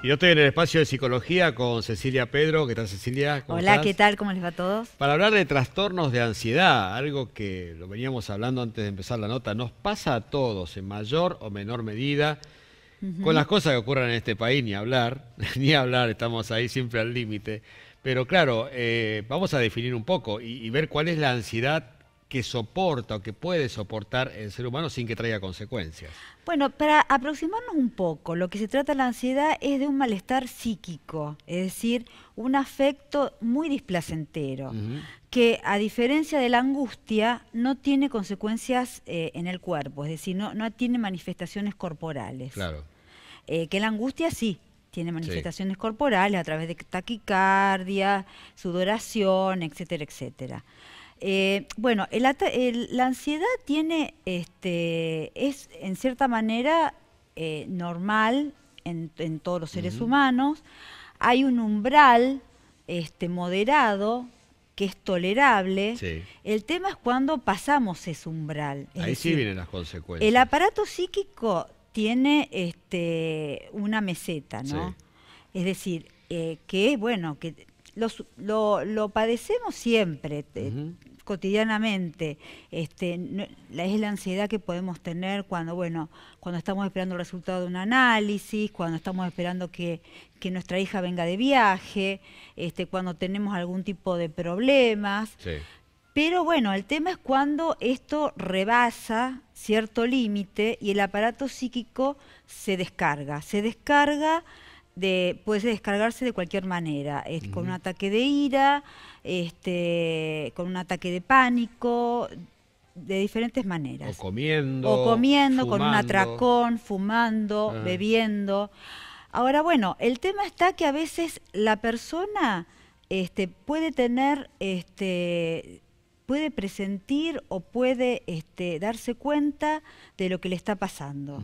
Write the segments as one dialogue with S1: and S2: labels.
S1: Y yo estoy en el espacio de psicología con Cecilia Pedro. ¿Qué tal, Cecilia? Hola, ¿qué
S2: tal? ¿Cómo les va a todos?
S1: Para hablar de trastornos de ansiedad, algo que lo veníamos hablando antes de empezar la nota, nos pasa a todos en mayor o menor medida. Con las cosas que ocurren en este país, ni hablar, ni hablar, estamos ahí siempre al límite. Pero claro, eh, vamos a definir un poco y ver cuál es la ansiedad que soporta o que puede soportar el ser humano sin que traiga consecuencias.
S2: Bueno, para aproximarnos un poco, lo que se trata de la ansiedad es de un malestar psíquico, es decir, un afecto muy displacentero, que a diferencia de la angustia no tiene consecuencias eh, en el cuerpo, es decir, no, no tiene manifestaciones corporales. Claro. Eh, que la angustia sí, tiene manifestaciones corporales a través de taquicardia, sudoración, etcétera, etcétera. Eh, bueno, la ansiedad tiene, este, es en cierta manera eh, normal en, todos los seres humanos. Hay un umbral este, moderado que es tolerable. El tema es cuando pasamos ese umbral. Ahí sí vienen
S1: las consecuencias. El aparato
S2: psíquico tiene este, una meseta, ¿no? Es decir, eh, que bueno, que lo, padecemos siempre cotidianamente, este, es la ansiedad que podemos tener cuando, bueno, cuando estamos esperando el resultado de un análisis, cuando estamos esperando que, nuestra hija venga de viaje, este, cuando tenemos algún tipo de problemas. Pero bueno, el tema es cuando esto rebasa cierto límite y el aparato psíquico se descarga. Se descarga puede descargarse de cualquier manera, es, con un ataque de ira, este, con un ataque de pánico, de diferentes maneras.
S1: O comiendo. O comiendo, con un atracón,
S2: fumando, ah. bebiendo. Ahora, bueno, el tema está que a veces la persona este, puede tener, este, puede presentir o puede este, darse cuenta de lo que le está pasando.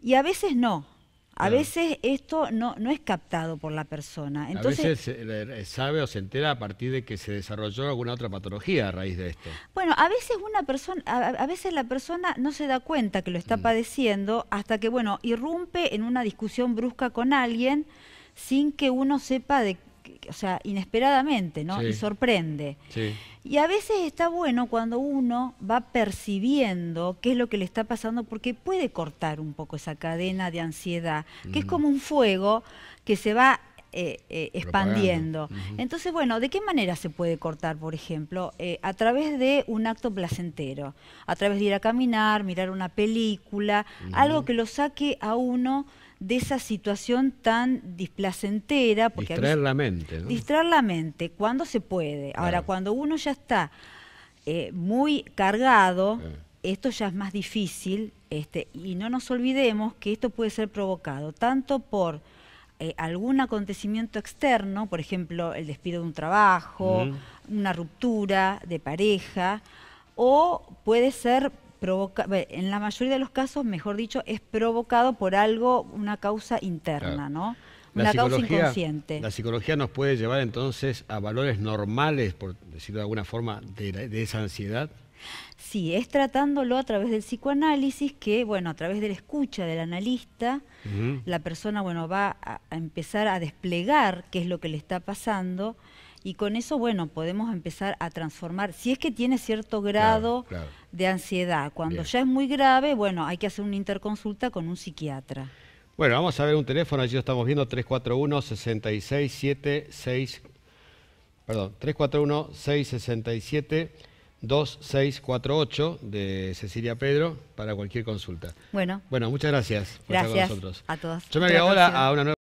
S2: Y a veces no. A veces esto no, no es captado por la persona. Entonces,
S1: a veces sabe o se entera a partir de que se desarrolló alguna otra patología a raíz de esto.
S2: Bueno, a veces una persona, a, veces la persona no se da cuenta que lo está mm. padeciendo hasta que, bueno, irrumpe en una discusión brusca con alguien sin que uno sepa de, o sea, inesperadamente, ¿no? Y sorprende. Y a veces está bueno cuando uno va percibiendo qué es lo que le está pasando, porque puede cortar un poco esa cadena de ansiedad, que es mm. como un fuego que se va eh, eh, expandiendo. Entonces, bueno, ¿de qué manera se puede cortar, por ejemplo? Eh, a través de un acto placentero, a través de ir a caminar, mirar una película, algo que lo saque a uno de esa situación tan displacentera. Porque distraer la
S1: mente. ¿no? Distraer
S2: la mente, cuando se puede. Ahora, cuando uno ya está muy cargado, esto ya es más difícil, este, y no nos olvidemos que esto puede ser provocado tanto por eh, algún acontecimiento externo, por ejemplo, el despido de un trabajo, una ruptura de pareja, o puede ser provocado en la mayoría de los casos, mejor dicho, es provocado por algo, una causa interna, ¿no? una causa inconsciente. La
S1: psicología nos puede llevar entonces a valores normales, por decirlo de alguna forma, de esa ansiedad.
S2: Sí, es tratándolo a través del psicoanálisis que, bueno, a través de la escucha del analista, la persona, bueno, va a, empezar a desplegar qué es lo que le está pasando y con eso, bueno, podemos empezar a transformar, si es que tiene cierto grado de ansiedad. Cuando ya es muy grave, bueno, hay que hacer una interconsulta con un psiquiatra.
S1: Bueno, vamos a ver un teléfono, allí lo estamos viendo, 341 6676 perdón, 341 667 2648 de Cecilia Pedro para cualquier consulta. Bueno. Bueno, muchas gracias por gracias estar con nosotros. A todos. Yo me voy ahora a una nueva.